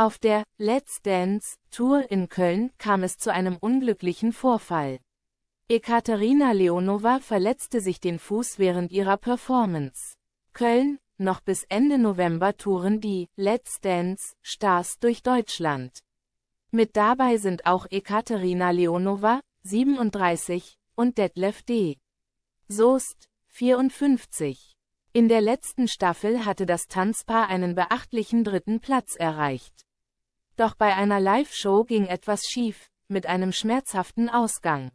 Auf der Let's Dance Tour in Köln kam es zu einem unglücklichen Vorfall. Ekaterina Leonova verletzte sich den Fuß während ihrer Performance. Köln, noch bis Ende November touren die Let's Dance Stars durch Deutschland. Mit dabei sind auch Ekaterina Leonova, 37, und Detlef D. Soest, 54. In der letzten Staffel hatte das Tanzpaar einen beachtlichen dritten Platz erreicht. Doch bei einer Live-Show ging etwas schief, mit einem schmerzhaften Ausgang.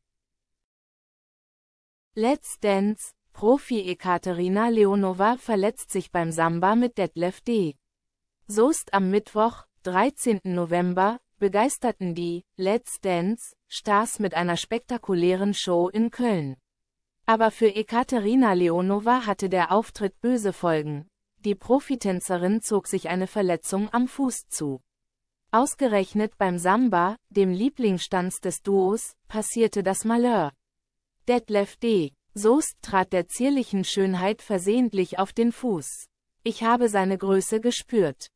Let's Dance, Profi Ekaterina Leonova verletzt sich beim Samba mit Detlef D. Soest am Mittwoch, 13. November, begeisterten die Let's Dance Stars mit einer spektakulären Show in Köln. Aber für Ekaterina Leonova hatte der Auftritt böse Folgen. Die Profitänzerin zog sich eine Verletzung am Fuß zu. Ausgerechnet beim Samba, dem Lieblingsstanz des Duos, passierte das Malheur. Detlef D. Soest trat der zierlichen Schönheit versehentlich auf den Fuß. Ich habe seine Größe gespürt.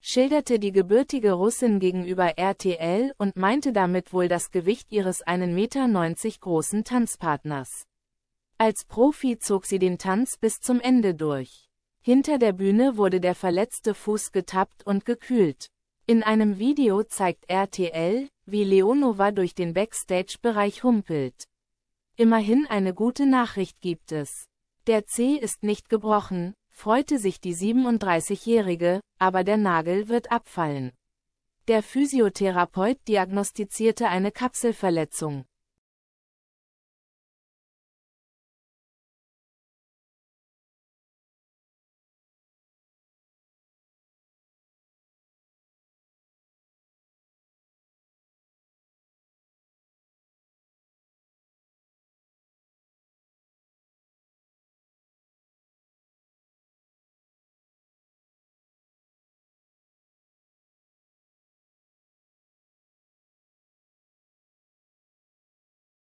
Schilderte die gebürtige Russin gegenüber RTL und meinte damit wohl das Gewicht ihres 1,90 Meter großen Tanzpartners. Als Profi zog sie den Tanz bis zum Ende durch. Hinter der Bühne wurde der verletzte Fuß getappt und gekühlt. In einem Video zeigt RTL, wie Leonova durch den Backstage-Bereich humpelt. Immerhin eine gute Nachricht gibt es. Der C ist nicht gebrochen, freute sich die 37-Jährige, aber der Nagel wird abfallen. Der Physiotherapeut diagnostizierte eine Kapselverletzung.